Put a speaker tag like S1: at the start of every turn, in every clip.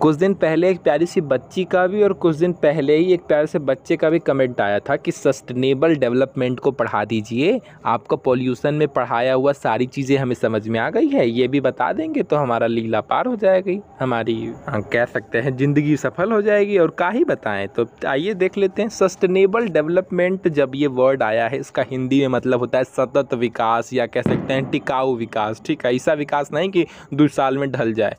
S1: कुछ दिन पहले एक प्यारी सी बच्ची का भी और कुछ दिन पहले ही एक प्यारे से बच्चे का भी कमेंट आया था कि सस्टेनेबल डेवलपमेंट को पढ़ा दीजिए आपका पोल्यूशन में पढ़ाया हुआ सारी चीज़ें हमें समझ में आ गई है ये भी बता देंगे तो हमारा लीला पार हो जाएगी हमारी कह सकते हैं ज़िंदगी सफल हो जाएगी और का ही बताएं तो आइए देख लेते हैं सस्टेनेबल डेवलपमेंट जब ये वर्ड आया है इसका हिंदी में मतलब होता है सतत विकास या कह सकते हैं टिकाऊ विकास ठीक है ऐसा विकास नहीं कि दो साल में ढल जाए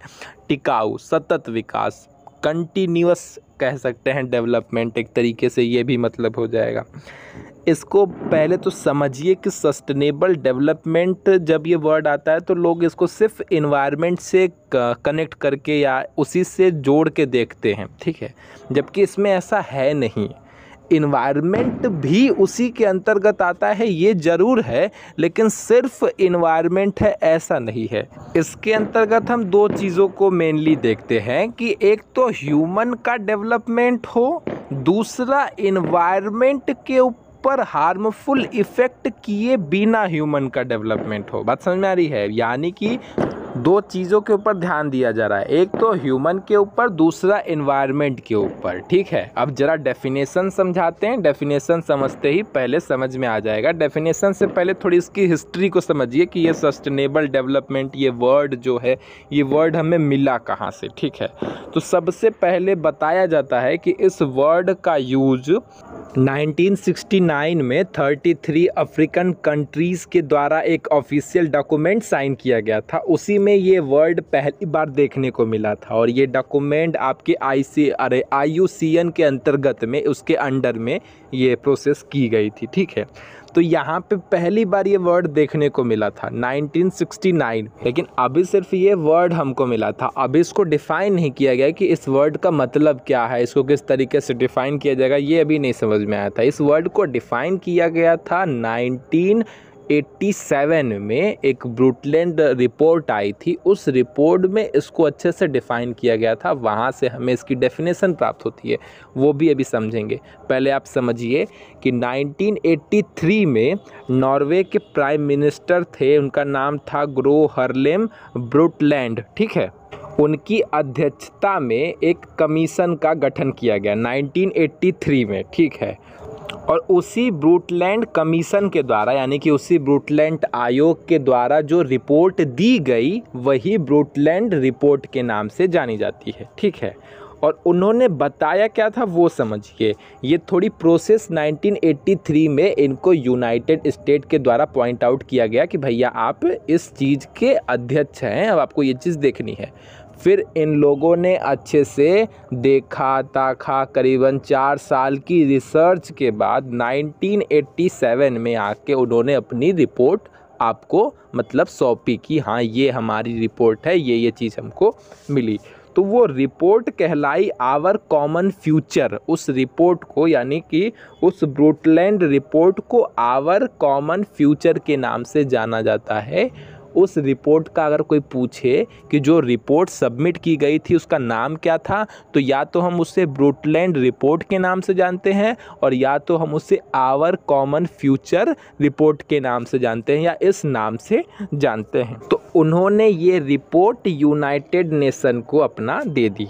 S1: टिकाऊ सतत विकास कंटिन्यूस कह सकते हैं डेवलपमेंट एक तरीके से ये भी मतलब हो जाएगा इसको पहले तो समझिए कि सस्टेनेबल डेवलपमेंट जब ये वर्ड आता है तो लोग इसको सिर्फ इन्वायरमेंट से कनेक्ट करके या उसी से जोड़ के देखते हैं ठीक है जबकि इसमें ऐसा है नहीं इन्वायरमेंट भी उसी के अंतर्गत आता है ये ज़रूर है लेकिन सिर्फ इन्वायरमेंट है ऐसा नहीं है इसके अंतर्गत हम दो चीज़ों को मेनली देखते हैं कि एक तो ह्यूमन का डेवलपमेंट हो दूसरा इन्वायरमेंट के ऊपर पर हार्मफुल इफ़ेक्ट किए बिना ह्यूमन का डेवलपमेंट हो बात समझ में आ रही है यानी कि दो चीज़ों के ऊपर ध्यान दिया जा रहा है एक तो ह्यूमन के ऊपर दूसरा इन्वायरमेंट के ऊपर ठीक है अब ज़रा डेफिनेशन समझाते हैं डेफिनेशन समझते ही पहले समझ में आ जाएगा डेफिनेशन से पहले थोड़ी इसकी हिस्ट्री को समझिए कि ये सस्टेनेबल डेवलपमेंट ये वर्ड जो है ये वर्ड हमें मिला कहाँ से ठीक है तो सबसे पहले बताया जाता है कि इस वर्ड का यूज नाइनटीन 2009 में 33 अफ्रीकन कंट्रीज़ के द्वारा एक ऑफिशियल डॉक्यूमेंट साइन किया गया था उसी में ये वर्ड पहली बार देखने को मिला था और ये डॉक्यूमेंट आपके आई सी अरे आई के अंतर्गत में उसके अंडर में ये प्रोसेस की गई थी ठीक है तो यहाँ पे पहली बार ये वर्ड देखने को मिला था 1969 लेकिन अभी सिर्फ ये वर्ड हमको मिला था अभी इसको डिफ़ाइन नहीं किया गया कि इस वर्ड का मतलब क्या है इसको किस तरीके से डिफ़ाइन किया जाएगा ये अभी नहीं समझ में आया था इस वर्ड को डिफ़ाइन किया गया था नाइनटीन 1987 में एक ब्रूटलैंड रिपोर्ट आई थी उस रिपोर्ट में इसको अच्छे से डिफ़ाइन किया गया था वहाँ से हमें इसकी डेफिनेशन प्राप्त होती है वो भी अभी समझेंगे पहले आप समझिए कि 1983 में नॉर्वे के प्राइम मिनिस्टर थे उनका नाम था ग्रो हरलेम ब्रूटलैंड ठीक है उनकी अध्यक्षता में एक कमीशन का गठन किया गया 1983 में ठीक है और उसी ब्रूटलैंड कमीशन के द्वारा यानी कि उसी ब्रूटलैंड आयोग के द्वारा जो रिपोर्ट दी गई वही ब्रूटलैंड रिपोर्ट के नाम से जानी जाती है ठीक है और उन्होंने बताया क्या था वो समझिए ये थोड़ी प्रोसेस 1983 में इनको यूनाइटेड स्टेट के द्वारा पॉइंट आउट किया गया कि भैया आप इस चीज़ के अध्यक्ष हैं अब आपको ये चीज़ देखनी है फिर इन लोगों ने अच्छे से देखा ताखा करीबन चार साल की रिसर्च के बाद 1987 में आके उन्होंने अपनी रिपोर्ट आपको मतलब सौंपी कि हाँ ये हमारी रिपोर्ट है ये ये चीज़ हमको मिली तो वो रिपोर्ट कहलाई आवर कॉमन फ्यूचर उस रिपोर्ट को यानी कि उस ब्रूटलैंड रिपोर्ट को आवर कॉमन फ्यूचर के नाम से जाना जाता है उस रिपोर्ट का अगर कोई पूछे कि जो रिपोर्ट सबमिट की गई थी उसका नाम क्या था तो या तो हम उससे ब्रूटलैंड रिपोर्ट के नाम से जानते हैं और या तो हम उसे आवर कॉमन फ्यूचर रिपोर्ट के नाम से जानते हैं या इस नाम से जानते हैं तो उन्होंने ये रिपोर्ट यूनाइटेड नेशन को अपना दे दी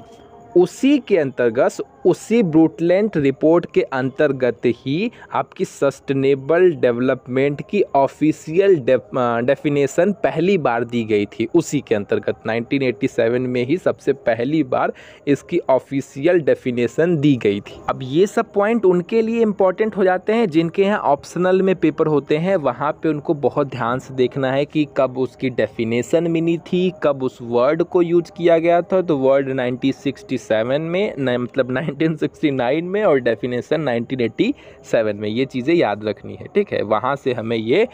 S1: उसी के अंतर्गत उसी ब्रूटलैंड रिपोर्ट के अंतर्गत ही आपकी सस्टेनेबल डेवलपमेंट की ऑफिशियल डेफिनेशन पहली बार दी गई थी उसी के अंतर्गत 1987 में ही सबसे पहली बार इसकी ऑफिशियल डेफिनेशन दी गई थी अब ये सब पॉइंट उनके लिए इम्पॉर्टेंट हो जाते हैं जिनके यहाँ ऑप्शनल में पेपर होते हैं वहाँ पर उनको बहुत ध्यान से देखना है कि कब उसकी डेफिनेशन मिली थी कब उस वर्ड को यूज किया गया था तो वर्ड नाइनटीन में मतलब 19 1969 में और डेफिनेशन 1987 में ये चीज़ें याद रखनी है ठीक है वहाँ से हमें ये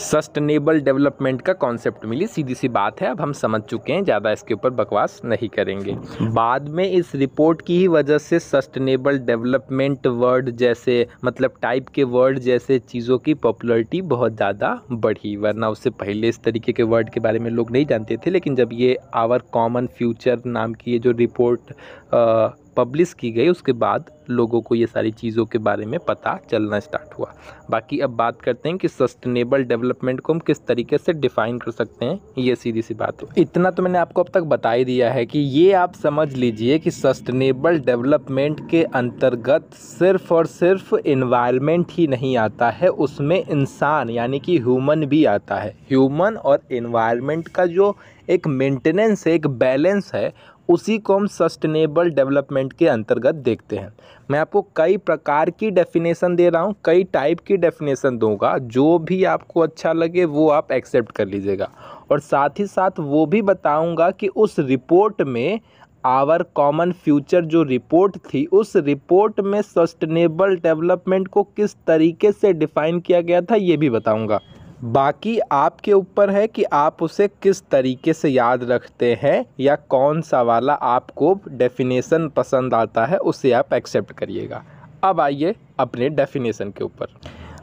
S1: सस्टेनेबल डेवलपमेंट का कॉन्सेप्ट मिली सीधी सी बात है अब हम समझ चुके हैं ज़्यादा इसके ऊपर बकवास नहीं करेंगे बाद में इस रिपोर्ट की ही वजह से सस्टेनेबल डेवलपमेंट वर्ड जैसे मतलब टाइप के वर्ड जैसे चीज़ों की पॉपुलरिटी बहुत ज़्यादा बढ़ी वरना उससे पहले इस तरीके के वर्ड के बारे में लोग नहीं जानते थे लेकिन जब ये आवर कॉमन फ्यूचर नाम की ये जो रिपोर्ट आ, पब्लिश की गई उसके बाद लोगों को ये सारी चीज़ों के बारे में पता चलना स्टार्ट हुआ बाकी अब बात करते हैं कि सस्टेनेबल डेवलपमेंट को हम किस तरीके से डिफ़ाइन कर सकते हैं ये सीधी सी बात है इतना तो मैंने आपको अब तक बता ही दिया है कि ये आप समझ लीजिए कि सस्टेनेबल डेवलपमेंट के अंतर्गत सिर्फ और सिर्फ इन्वायरमेंट ही नहीं आता है उसमें इंसान यानी कि ह्यूमन भी आता है ह्यूमन और इन्वायरमेंट का जो एक मेंटेनेंस है एक बैलेंस है उसी को हम सस्टेनेबल डेवलपमेंट के अंतर्गत देखते हैं मैं आपको कई प्रकार की डेफिनेशन दे रहा हूँ कई टाइप की डेफिनेशन दूंगा जो भी आपको अच्छा लगे वो आप एक्सेप्ट कर लीजिएगा और साथ ही साथ वो भी बताऊँगा कि उस रिपोर्ट में आवर कॉमन फ्यूचर जो रिपोर्ट थी उस रिपोर्ट में सस्टेनेबल डेवलपमेंट को किस तरीके से डिफ़ाइन किया गया था ये भी बताऊँगा बाकी आपके ऊपर है कि आप उसे किस तरीके से याद रखते हैं या कौन सा वाला आपको डेफिनेशन पसंद आता है उसे आप एक्सेप्ट करिएगा अब आइए अपने डेफिनेशन के ऊपर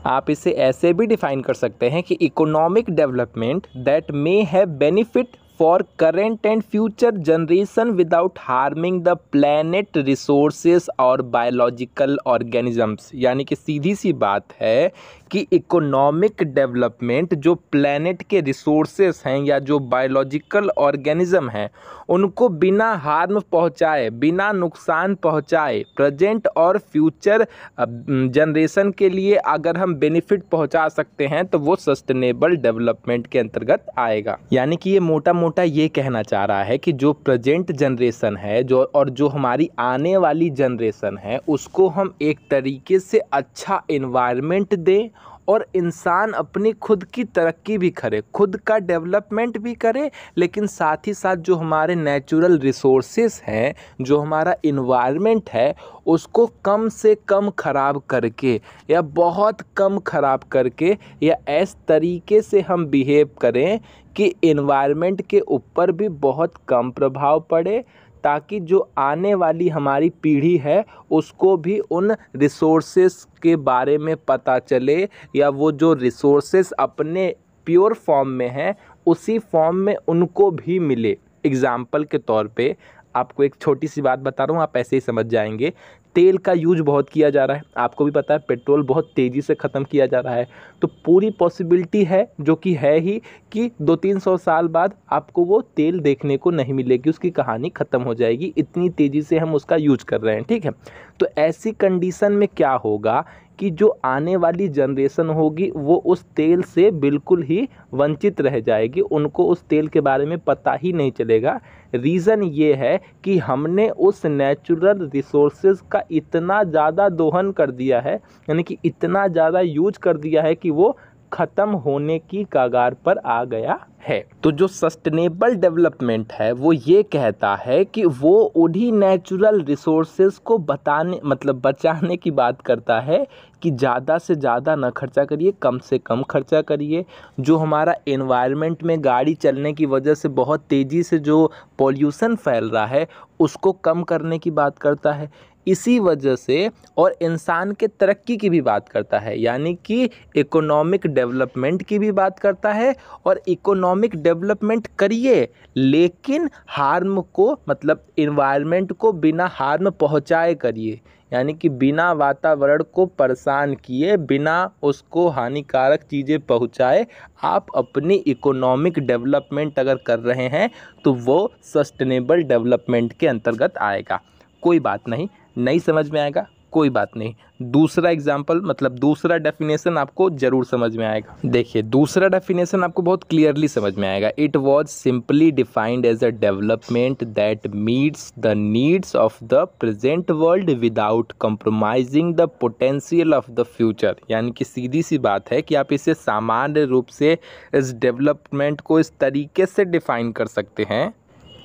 S1: आप इसे ऐसे भी डिफाइन कर सकते हैं कि economic development that may have benefit for current and future generation without harming the planet resources और बायोलॉजिकल ऑर्गेनिजम्स यानी कि सीधी सी बात है कि इकोनॉमिक डेवलपमेंट जो प्लानट के रिसोर्सेस हैं या जो बायोलॉजिकल ऑर्गेनिज्म हैं उनको बिना हार्म पहुंचाए बिना नुकसान पहुंचाए प्रेजेंट और फ्यूचर जनरेशन के लिए अगर हम बेनिफिट पहुंचा सकते हैं तो वो सस्टेनेबल डेवलपमेंट के अंतर्गत आएगा यानी कि ये मोटा मोटा मोटा ये कहना चाह रहा है कि जो प्रजेंट जनरेशन है जो और जो हमारी आने वाली जनरेशन है उसको हम एक तरीके से अच्छा इन्वायरमेंट दें और इंसान अपनी खुद की तरक्की भी करे खुद का डेवलपमेंट भी करे लेकिन साथ ही साथ जो हमारे नेचुरल रिसोर्सेस हैं जो हमारा इन्वायरमेंट है उसको कम से कम ख़राब करके या बहुत कम ख़राब करके या ऐस तरीके से हम बिहेव करें कि इन्वायरमेंट के ऊपर भी बहुत कम प्रभाव पड़े ताकि जो आने वाली हमारी पीढ़ी है उसको भी उन रिसोर्सेस के बारे में पता चले या वो जो रिसोर्सेस अपने प्योर फॉर्म में हैं उसी फॉर्म में उनको भी मिले एग्ज़ाम्पल के तौर पे आपको एक छोटी सी बात बता रहा हूँ आप ऐसे ही समझ जाएंगे तेल का यूज बहुत किया जा रहा है आपको भी पता है पेट्रोल बहुत तेज़ी से ख़त्म किया जा रहा है तो पूरी पॉसिबिलिटी है जो कि है ही कि दो तीन सौ साल बाद आपको वो तेल देखने को नहीं मिलेगी उसकी कहानी ख़त्म हो जाएगी इतनी तेज़ी से हम उसका यूज कर रहे हैं ठीक है तो ऐसी कंडीशन में क्या होगा कि जो आने वाली जनरेशन होगी वो उस तेल से बिल्कुल ही वंचित रह जाएगी उनको उस तेल के बारे में पता ही नहीं चलेगा रीज़न ये है कि हमने उस नेचुरल रिसोर्सेज का इतना ज़्यादा दोहन कर दिया है यानी कि इतना ज़्यादा यूज कर दिया है कि वो ख़त्म होने की कगार पर आ गया है तो जो सस्टेनेबल डेवलपमेंट है वो ये कहता है कि वो उन्हीं नेचुरल रिसोर्सेज को बताने मतलब बचाने की बात करता है कि ज़्यादा से ज़्यादा ना खर्चा करिए कम से कम खर्चा करिए जो हमारा एनवायरनमेंट में गाड़ी चलने की वजह से बहुत तेज़ी से जो पॉल्यूशन फैल रहा है उसको कम करने की बात करता है इसी वजह से और इंसान के तरक्की की भी बात करता है यानी कि इकोनॉमिक डेवलपमेंट की भी बात करता है और इकोनॉमिक डेवलपमेंट करिए लेकिन हार्म को मतलब इन्वायरमेंट को बिना हार्म पहुँचाए करिए यानी कि बिना वातावरण को परेशान किए बिना उसको हानिकारक चीज़ें पहुंचाए आप अपनी इकोनॉमिक डेवलपमेंट अगर कर रहे हैं तो वो सस्टेनेबल डेवलपमेंट के अंतर्गत आएगा कोई बात नहीं नहीं समझ में आएगा कोई बात नहीं दूसरा एग्जाम्पल मतलब दूसरा डेफिनेशन आपको जरूर समझ में आएगा देखिए दूसरा डेफिनेशन आपको बहुत क्लियरली समझ में आएगा it was simply defined as a development that meets the needs of the present world without compromising the potential of the future यानी कि सीधी सी बात है कि आप इसे सामान्य रूप से इस डेवलपमेंट को इस तरीके से डिफाइन कर सकते हैं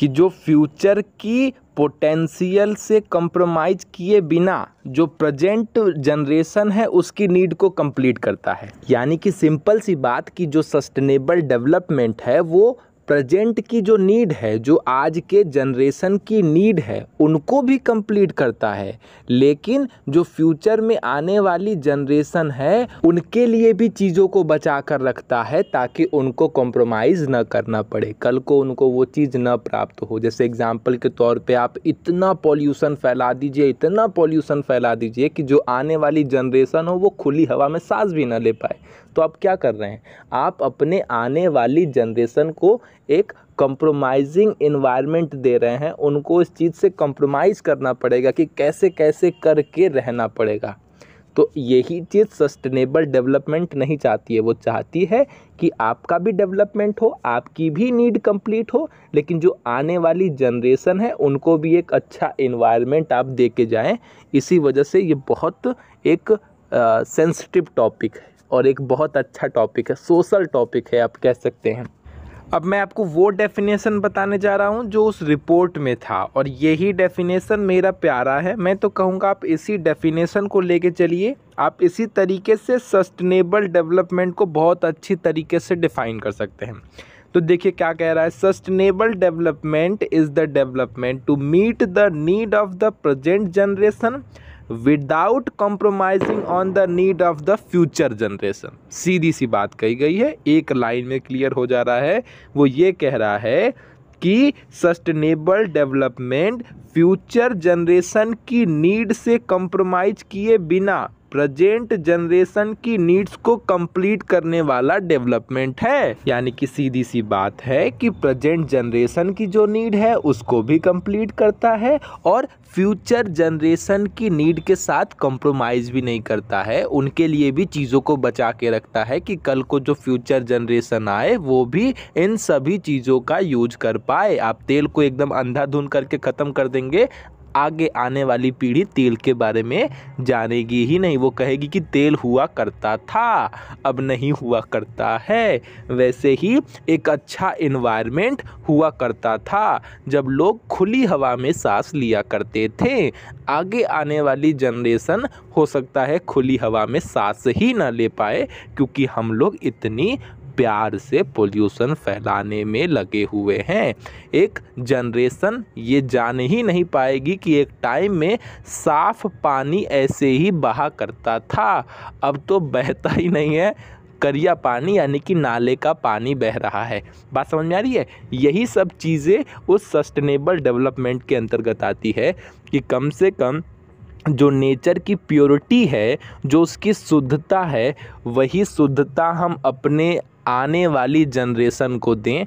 S1: कि जो फ्यूचर की पोटेंशियल से कंप्रोमाइज किए बिना जो प्रजेंट जनरेशन है उसकी नीड को कंप्लीट करता है यानी कि सिंपल सी बात कि जो सस्टेनेबल डेवलपमेंट है वो प्रेजेंट की जो नीड है जो आज के जनरेशन की नीड है उनको भी कंप्लीट करता है लेकिन जो फ्यूचर में आने वाली जनरेशन है उनके लिए भी चीज़ों को बचा कर रखता है ताकि उनको कॉम्प्रोमाइज़ न करना पड़े कल को उनको वो चीज़ न प्राप्त हो जैसे एग्जाम्पल के तौर पे आप इतना पॉल्यूशन फैला दीजिए इतना पॉल्यूशन फैला दीजिए कि जो आने वाली जनरेशन हो वो खुली हवा में सांस भी ना ले पाए तो आप क्या कर रहे हैं आप अपने आने वाली जनरेशन को एक कंप्रोमाइजिंग इन्वायरमेंट दे रहे हैं उनको इस चीज़ से कंप्रोमाइज़ करना पड़ेगा कि कैसे कैसे करके रहना पड़ेगा तो यही चीज़ सस्टेनेबल डेवलपमेंट नहीं चाहती है वो चाहती है कि आपका भी डेवलपमेंट हो आपकी भी नीड कंप्लीट हो लेकिन जो आने वाली जनरेशन है उनको भी एक अच्छा इन्वायरमेंट आप दे के जाएँ इसी वजह से ये बहुत एक सेंसिटिव टॉपिक है और एक बहुत अच्छा टॉपिक है सोशल टॉपिक है आप कह सकते हैं अब मैं आपको वो डेफिनेशन बताने जा रहा हूँ जो उस रिपोर्ट में था और यही डेफिनेशन मेरा प्यारा है मैं तो कहूँगा आप इसी डेफिनेशन को लेके चलिए आप इसी तरीके से सस्टेनेबल डेवलपमेंट को बहुत अच्छी तरीके से डिफ़ाइन कर सकते हैं तो देखिए क्या कह रहा है sustainable development is the development to meet the need of the present generation without compromising on the need of the future generation सीधी सी बात कही गई है एक लाइन में क्लियर हो जा रहा है वो ये कह रहा है कि सस्टेनेबल डेवलपमेंट फ्यूचर जनरेशन की नीड से कंप्रोमाइज किए बिना प्रेजेंट जनरेशन की नीड्स को कंप्लीट करने वाला डेवलपमेंट है यानी कि सीधी सी बात है कि प्रेजेंट जनरेशन की जो नीड है उसको भी कंप्लीट करता है और फ्यूचर जनरेशन की नीड के साथ कंप्रोमाइज भी नहीं करता है उनके लिए भी चीज़ों को बचा के रखता है कि कल को जो फ्यूचर जनरेशन आए वो भी इन सभी चीज़ों का यूज कर पाए आप तेल को एकदम अंधाधुन करके ख़त्म कर देंगे आगे आने वाली पीढ़ी तेल के बारे में जानेगी ही नहीं वो कहेगी कि तेल हुआ करता था अब नहीं हुआ करता है वैसे ही एक अच्छा इन्वायरमेंट हुआ करता था जब लोग खुली हवा में सांस लिया करते थे आगे आने वाली जनरेशन हो सकता है खुली हवा में सांस ही ना ले पाए क्योंकि हम लोग इतनी प्यार से पोल्यूशन फैलाने में लगे हुए हैं एक जनरेशन ये जान ही नहीं पाएगी कि एक टाइम में साफ पानी ऐसे ही बहा करता था अब तो बहता ही नहीं है करिया पानी यानी कि नाले का पानी बह रहा है बात समझ में आ रही है यही सब चीज़ें उस सस्टेनेबल डेवलपमेंट के अंतर्गत आती है कि कम से कम जो नेचर की प्योरिटी है जो उसकी शुद्धता है वही शुद्धता हम अपने आने वाली जनरेशन को दें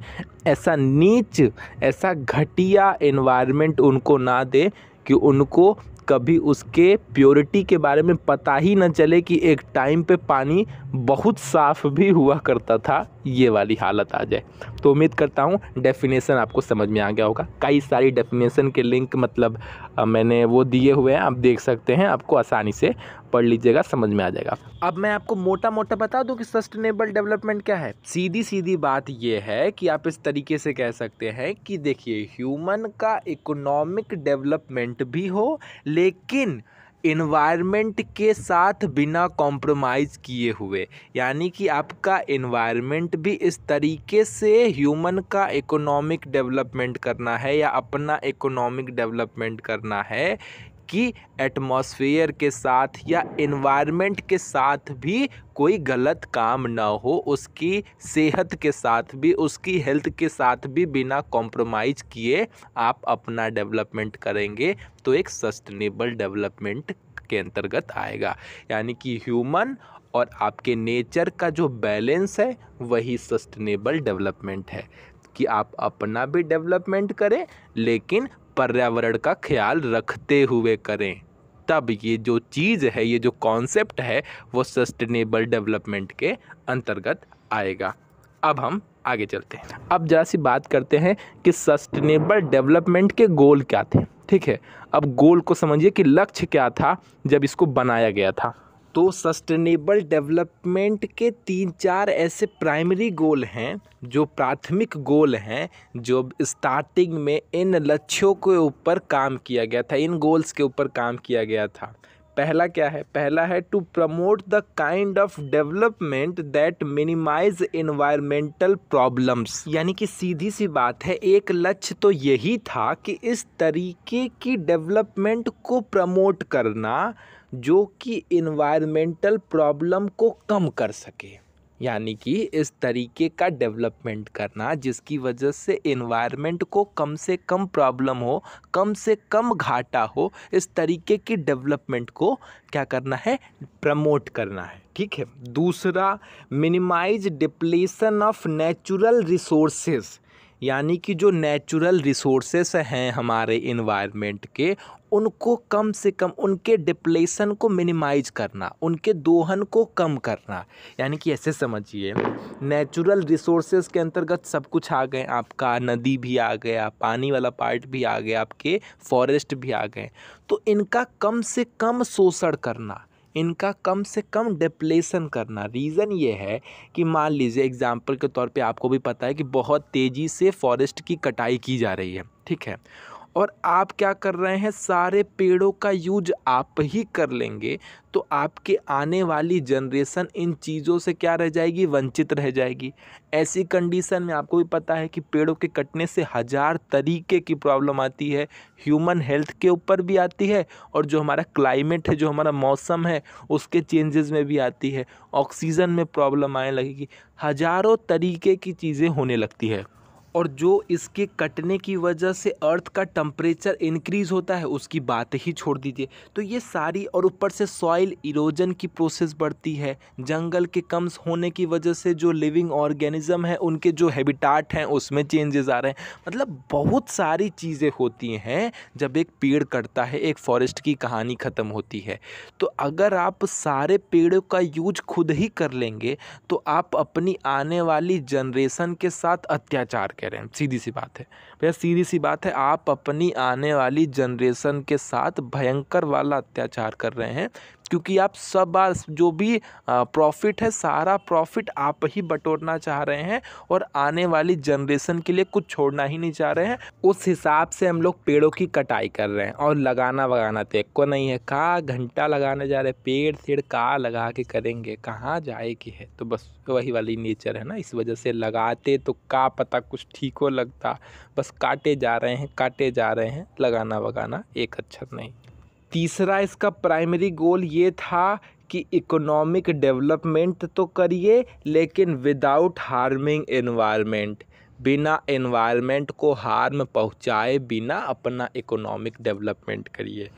S1: ऐसा नीच ऐसा घटिया इन्वायरमेंट उनको ना दें कि उनको कभी उसके प्योरिटी के बारे में पता ही ना चले कि एक टाइम पे पानी बहुत साफ भी हुआ करता था ये वाली हालत आ जाए तो उम्मीद करता हूँ डेफिनेशन आपको समझ में आ गया होगा कई सारी डेफिनेशन के लिंक मतलब मैंने वो दिए हुए हैं आप देख सकते हैं आपको आसानी से पढ़ लीजिएगा समझ में आ जाएगा अब मैं आपको मोटा मोटा बता दूं कि सस्टेनेबल डेवलपमेंट क्या है सीधी सीधी बात यह है कि आप इस तरीके से कह सकते हैं कि देखिए ह्यूमन का इकोनॉमिक डेवलपमेंट भी हो लेकिन इन्वायरमेंट के साथ बिना कॉम्प्रोमाइज़ किए हुए यानी कि आपका इन्वायरमेंट भी इस तरीके से ह्यूमन का इकोनॉमिक डेवलपमेंट करना है या अपना इकोनॉमिक डेवलपमेंट करना है कि एटमॉस्फेयर के साथ या इन्वायरमेंट के साथ भी कोई गलत काम ना हो उसकी सेहत के साथ भी उसकी हेल्थ के साथ भी बिना कॉम्प्रोमाइज़ किए आप अपना डेवलपमेंट करेंगे तो एक सस्टेनेबल डेवलपमेंट के अंतर्गत आएगा यानी कि ह्यूमन और आपके नेचर का जो बैलेंस है वही सस्टेनेबल डेवलपमेंट है कि आप अपना भी डेवलपमेंट करें लेकिन पर्यावरण का ख्याल रखते हुए करें तब ये जो चीज़ है ये जो कॉन्सेप्ट है वो सस्टेनेबल डेवलपमेंट के अंतर्गत आएगा अब हम आगे चलते हैं अब जरा सी बात करते हैं कि सस्टेनेबल डेवलपमेंट के गोल क्या थे ठीक है अब गोल को समझिए कि लक्ष्य क्या था जब इसको बनाया गया था तो सस्टेनेबल डेवलपमेंट के तीन चार ऐसे प्राइमरी गोल हैं जो प्राथमिक गोल हैं जो स्टार्टिंग में इन लक्ष्यों के ऊपर काम किया गया था इन गोल्स के ऊपर काम किया गया था पहला क्या है पहला है to promote the kind of development that minimize environmental problems यानी कि सीधी सी बात है एक लक्ष्य तो यही था कि इस तरीके की डेवलपमेंट को प्रमोट करना जो कि इन्वायरमेंटल प्रॉब्लम को कम कर सके यानी कि इस तरीके का डेवलपमेंट करना जिसकी वजह से इन्वायरमेंट को कम से कम प्रॉब्लम हो कम से कम घाटा हो इस तरीके की डेवलपमेंट को क्या करना है प्रमोट करना है ठीक है दूसरा minimize depletion of natural resources यानी कि जो नेचुरल रिसोर्सेस हैं हमारे इन्वायरमेंट के उनको कम से कम उनके डिप्लेसन को मिनिमाइज करना उनके दोहन को कम करना यानी कि ऐसे समझिए नेचुरल रिसोर्सेज के अंतर्गत सब कुछ आ गए आपका नदी भी आ गया पानी वाला पार्ट भी आ गया आपके फॉरेस्ट भी आ गए तो इनका कम से कम शोषण करना इनका कम से कम डिप्लेसन करना रीज़न ये है कि मान लीजिए एग्जाम्पल के तौर पे आपको भी पता है कि बहुत तेज़ी से फॉरेस्ट की कटाई की जा रही है ठीक है और आप क्या कर रहे हैं सारे पेड़ों का यूज आप ही कर लेंगे तो आपके आने वाली जनरेशन इन चीज़ों से क्या रह जाएगी वंचित रह जाएगी ऐसी कंडीशन में आपको भी पता है कि पेड़ों के कटने से हज़ार तरीके की प्रॉब्लम आती है ह्यूमन हेल्थ के ऊपर भी आती है और जो हमारा क्लाइमेट है जो हमारा मौसम है उसके चेंजेस में भी आती है ऑक्सीजन में प्रॉब्लम आने लगेगी हज़ारों तरीके की चीज़ें होने लगती है और जो इसके कटने की वजह से अर्थ का टम्परेचर इंक्रीज़ होता है उसकी बात ही छोड़ दीजिए तो ये सारी और ऊपर से सॉइल इरोजन की प्रोसेस बढ़ती है जंगल के कम होने की वजह से जो लिविंग ऑर्गेनिज़म है उनके जो हैबिटाट हैं उसमें चेंजेस आ रहे हैं मतलब बहुत सारी चीज़ें होती हैं जब एक पेड़ कटता है एक फॉरेस्ट की कहानी ख़त्म होती है तो अगर आप सारे पेड़ों का यूज खुद ही कर लेंगे तो आप अपनी आने वाली जनरेशन के साथ अत्याचार कर करें सीधी सी बात है भैया सीधी सी बात है आप अपनी आने वाली जनरेशन के साथ भयंकर वाला अत्याचार कर रहे हैं क्योंकि आप सब बार जो भी प्रॉफिट है सारा प्रॉफिट आप ही बटोरना चाह रहे हैं और आने वाली जनरेशन के लिए कुछ छोड़ना ही नहीं चाह रहे हैं उस हिसाब से हम लोग पेड़ों की कटाई कर रहे हैं और लगाना वगाना तो को नहीं है कहाँ घंटा लगाने जा रहे पेड़ सेड़ कहाँ लगा के करेंगे कहाँ जाएगी है तो बस वही वाली नेचर है ना इस वजह से लगाते तो का पता कुछ ठीको लगता बस काटे जा रहे हैं काटे जा रहे हैं लगाना वगाना एक अक्षर नहीं तीसरा इसका प्राइमरी गोल ये था कि इकोनॉमिक डेवलपमेंट तो करिए लेकिन विदाउट हार्मिंग एनवायरनमेंट बिना एनवायरनमेंट को हार्म पहुंचाए बिना अपना इकोनॉमिक डेवलपमेंट करिए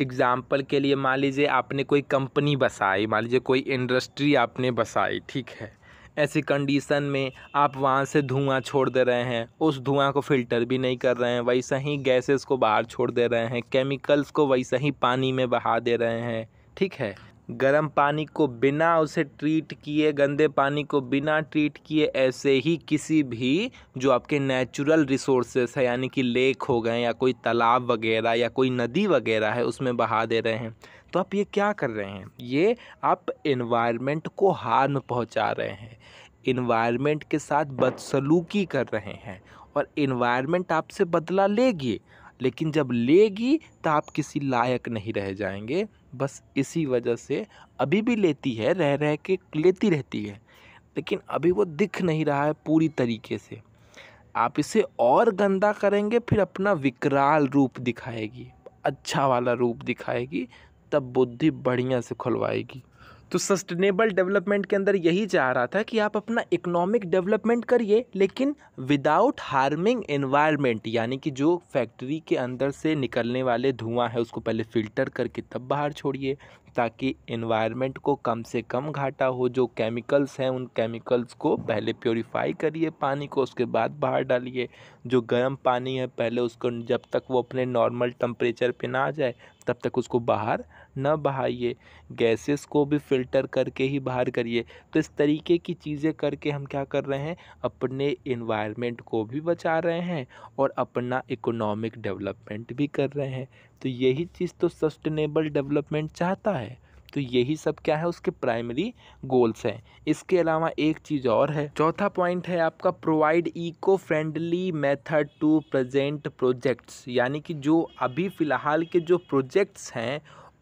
S1: एग्ज़ाम्पल के लिए मान लीजिए आपने कोई कंपनी बसाई मान लीजिए कोई इंडस्ट्री आपने बसाई ठीक है ऐसी कंडीशन में आप वहाँ से धुआँ छोड़ दे रहे हैं उस धुआँ को फिल्टर भी नहीं कर रहे हैं वैसे ही गैसेस को बाहर छोड़ दे रहे हैं केमिकल्स को वैसे ही पानी में बहा दे रहे हैं ठीक है गर्म पानी को बिना उसे ट्रीट किए गंदे पानी को बिना ट्रीट किए ऐसे ही किसी भी जो आपके नेचुरल रिसोर्सेस है यानी कि लेक हो गए या कोई तालाब वगैरह या कोई नदी वगैरह है उसमें बहा दे रहे हैं तो आप ये क्या कर रहे हैं ये आप इन्वायरमेंट को हार्म पहुंचा रहे हैं इन्वायरमेंट के साथ बदसलूकी कर रहे हैं और इन्वायरमेंट आपसे बदला लेगी लेकिन जब लेगी तो आप किसी लायक नहीं रह जाएंगे बस इसी वजह से अभी भी लेती है रह रह के लेती रहती है लेकिन अभी वो दिख नहीं रहा है पूरी तरीके से आप इसे और गंदा करेंगे फिर अपना विकराल रूप दिखाएगी अच्छा वाला रूप दिखाएगी तब बुद्धि बढ़िया से खुलवाएगी तो सस्टेनेबल डेवलपमेंट के अंदर यही चाह रहा था कि आप अपना इकोनॉमिक डेवलपमेंट करिए लेकिन विदाउट हार्मिंग एनवायरनमेंट यानी कि जो फैक्ट्री के अंदर से निकलने वाले धुआं है उसको पहले फ़िल्टर करके तब बाहर छोड़िए ताकि इन्वायरमेंट को कम से कम घाटा हो जो केमिकल्स हैं उन केमिकल्स को पहले प्योरीफाई करिए पानी को उसके बाद बाहर डालिए जो गर्म पानी है पहले उसको जब तक वो अपने नॉर्मल टम्परेचर पर ना आ जाए तब तक उसको बाहर न बहाइए गैसेस को भी फ़िल्टर करके ही बाहर करिए तो इस तरीके की चीज़ें करके हम क्या कर रहे हैं अपने इन्वायरमेंट को भी बचा रहे हैं और अपना इकोनॉमिक डेवलपमेंट भी कर रहे हैं तो यही चीज़ तो सस्टेनेबल डेवलपमेंट चाहता है तो यही सब क्या है उसके प्राइमरी गोल्स हैं इसके अलावा एक चीज़ और है चौथा पॉइंट है आपका provide eco friendly method to present projects यानी कि जो अभी फ़िलहाल के जो प्रोजेक्ट्स हैं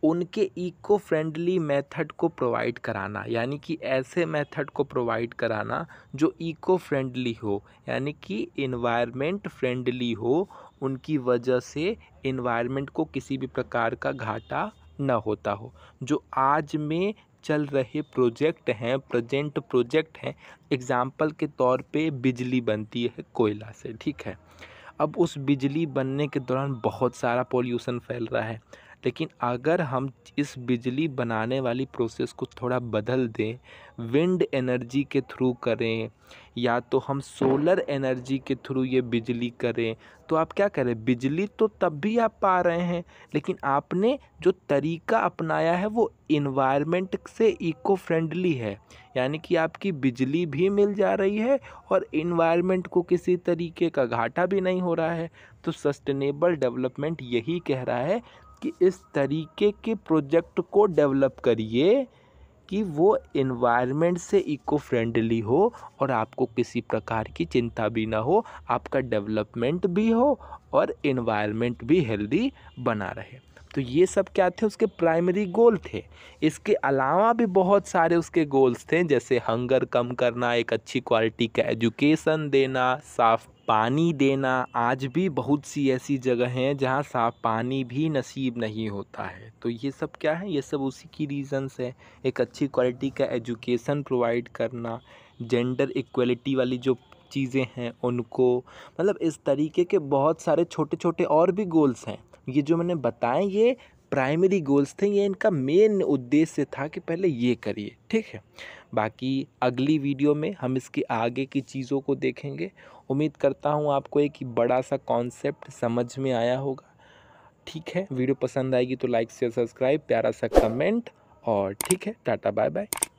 S1: उनके इको फ्रेंडली मेथड को प्रोवाइड कराना यानी कि ऐसे मेथड को प्रोवाइड कराना जो इको फ्रेंडली हो यानी कि इन्वायरमेंट फ्रेंडली हो उनकी वजह से इन्वायरमेंट को किसी भी प्रकार का घाटा न होता हो जो आज में चल रहे प्रोजेक्ट हैं प्रेजेंट प्रोजेक्ट हैं एग्ज़ाम्पल के तौर पे बिजली बनती है कोयला से ठीक है अब उस बिजली बनने के दौरान बहुत सारा पोल्यूशन फैल रहा है लेकिन अगर हम इस बिजली बनाने वाली प्रोसेस को थोड़ा बदल दें विंड एनर्जी के थ्रू करें या तो हम सोलर एनर्जी के थ्रू ये बिजली करें तो आप क्या करें बिजली तो तब भी आप पा रहे हैं लेकिन आपने जो तरीका अपनाया है वो इन्वायरमेंट से इको फ्रेंडली है यानी कि आपकी बिजली भी मिल जा रही है और इन्वायरमेंट को किसी तरीके का घाटा भी नहीं हो रहा है तो सस्टेनेबल डेवलपमेंट यही कह रहा है कि इस तरीके के प्रोजेक्ट को डेवलप करिए कि वो इन्वायरमेंट से इको फ्रेंडली हो और आपको किसी प्रकार की चिंता भी ना हो आपका डेवलपमेंट भी हो और इन्वायरमेंट भी हेल्दी बना रहे तो ये सब क्या थे उसके प्राइमरी गोल थे इसके अलावा भी बहुत सारे उसके गोल्स थे जैसे हंगर कम करना एक अच्छी क्वालिटी का एजुकेशन देना साफ़ पानी देना आज भी बहुत सी ऐसी जगह हैं जहाँ साफ पानी भी नसीब नहीं होता है तो ये सब क्या है ये सब उसी की रीज़न्स है एक अच्छी क्वालिटी का एजुकेशन प्रोवाइड करना जेंडर इक्वलिटी वाली जो चीज़ें हैं उनको मतलब इस तरीके के बहुत सारे छोटे छोटे और भी गोल्स हैं ये जो मैंने बताए ये प्राइमरी गोल्स थे ये इनका मेन उद्देश्य था कि पहले ये करिए ठीक है बाकी अगली वीडियो में हम इसके आगे की चीज़ों को देखेंगे उम्मीद करता हूँ आपको एक बड़ा सा कॉन्सेप्ट समझ में आया होगा ठीक है वीडियो पसंद आएगी तो लाइक शेयर सब्सक्राइब प्यारा सा कमेंट और ठीक है टाटा बाय बाय